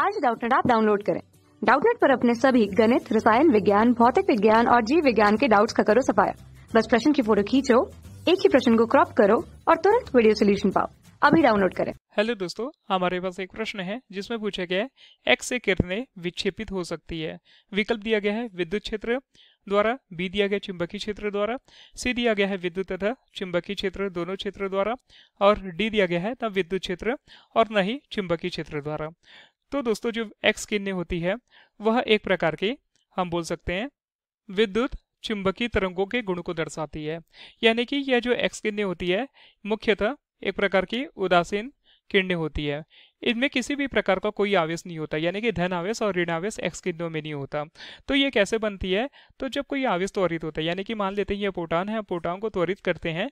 आज डाउटनेट आप डाउनलोड करें डाउटनेट पर अपने सभी गणित रसायन विज्ञान भौतिक विज्ञान और जीव विज्ञान के डाउट्स का करो सफाया बस प्रश्न की फोटो खींचो एक ही प्रश्न को क्रॉप करो और तुरंत वीडियो सोल्यूशन पाओ अभी डाउनलोड करें हेलो दोस्तों हमारे पास एक प्रश्न है जिसमें पूछा गया है एक्स से किरणें विक्षेपित हो सकती है विकल्प दिया गया है विद्युत क्षेत्र द्वारा बी दिया गया चुंबकीय क्षेत्र द्वारा सी दिया गया है विद्युत तथा चुंबकीय क्षेत्र दोनों क्षेत्र द्वारा और डी दिया गया है तब विद्युत क्षेत्र और न ही चुंबकीय क्षेत्र द्वारा तो दोस्तों जो एक्स किरणें होती है वह एक प्रकार की हम बोल सकते हैं विद्युत चुंबकीय तरंगों के गुण को दर्शाती है यानी कि यह जो एक्स किरणें होती है मुख्यतः एक प्रकार की उदासीन किरणें होती है इनमें किसी भी प्रकार का कोई आवेश नहीं होता यानी कि धन आवेश और ऋण आवेश एक्स किरणों में नहीं होता तो ये कैसे बनती है तो जब कोई आवेश त्वरित होता है यानी कि मान लेते हैं ये पोटान है पोटान को त्वरित करते हैं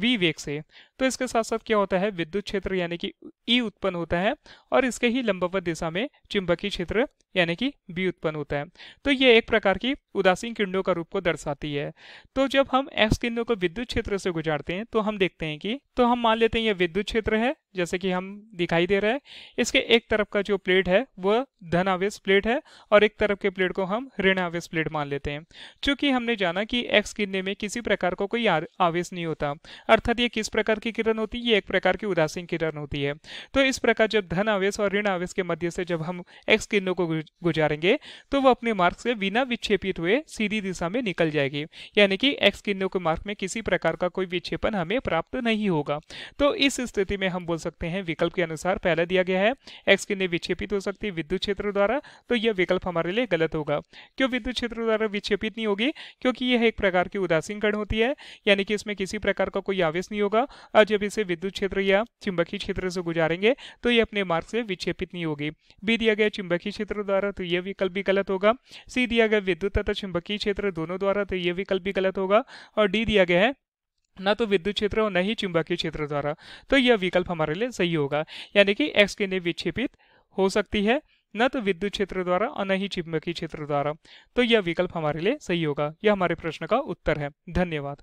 वी वेग से तो इसके साथ साथ क्या होता है विद्युत क्षेत्र यानी कि ई उत्पन्न होता है और इसके ही लंबवत दिशा में चुंबकीय क्षेत्र यानी कि बी उत्पन्न होता है तो ये एक प्रकार की उदासीन किरणों का रूप को दर्शाती है तो जब हम एक्स किरणों को विद्युत क्षेत्र से गुजारते हैं तो हम देखते हैं कि तो हम मान लेते हैं ये विद्युत क्षेत्र है जैसे कि हम दिखाई दे रहे हैं इसके एक तरफ का जो प्लेट है वह धन आवेश प्लेट है और एक तरफ के प्लेट को हम ऋण आवेश प्लेट मान लेते हैं चूंकि हमने जाना कि एक्स किरने में किसी प्रकार का को कोई आवेश नहीं होता अर्थात ये किस प्रकार की किरण होती है ये एक प्रकार की उदासीन किरण होती है तो इस प्रकार जब धन आवेश और ऋण आवेश के मध्य से जब हम एक्स किरणों को गुजारेंगे तो वह अपने मार्ग से बिना विक्षेपित हुए सीधी दिशा में निकल जाएगी यानी कि एक्स किरणों के मार्ग में किसी प्रकार का कोई विक्षेपण हमें प्राप्त नहीं होगा तो इस स्थिति में हम बोल सकते हैं विकल्प के अनुसार पहला दिया गया है एक्स किरणें विक्षेपित हो सकती है विद्युत क्षेत्र द्वारा तो यह विकल्प हमारे लिए गलत होगा क्यों विद्युत क्षेत्र द्वारा विक्षेपित नहीं होगी क्योंकि यह एक प्रकार की उदासीन कण होती है यानी कि इसमें किसी प्रकार का कोई कोई आवेश नहीं होगा और जब इसे विद्युत क्षेत्र या चुंबकीय क्षेत्र से गुजारेंगे तो ये अपने मार्ग से विक्षेपित नहीं होगी बी दिया गया चुंबकीय क्षेत्र द्वारा तो यह विकल्प भी गलत होगा सी दिया गया विद्युत तथा चुंबकीय क्षेत्र दोनों द्वारा तो यह विकल्प भी गलत होगा और डी दिया गया है ना तो विद्युत क्षेत्र और न ही चुंबकीय क्षेत्र द्वारा तो यह विकल्प हमारे लिए सही होगा यानी कि एक्स के लिए विक्षेपित हो सकती है न तो विद्युत क्षेत्र द्वारा और न ही चुंबकीय क्षेत्र द्वारा तो यह विकल्प हमारे लिए सही होगा यह हमारे प्रश्न का उत्तर है धन्यवाद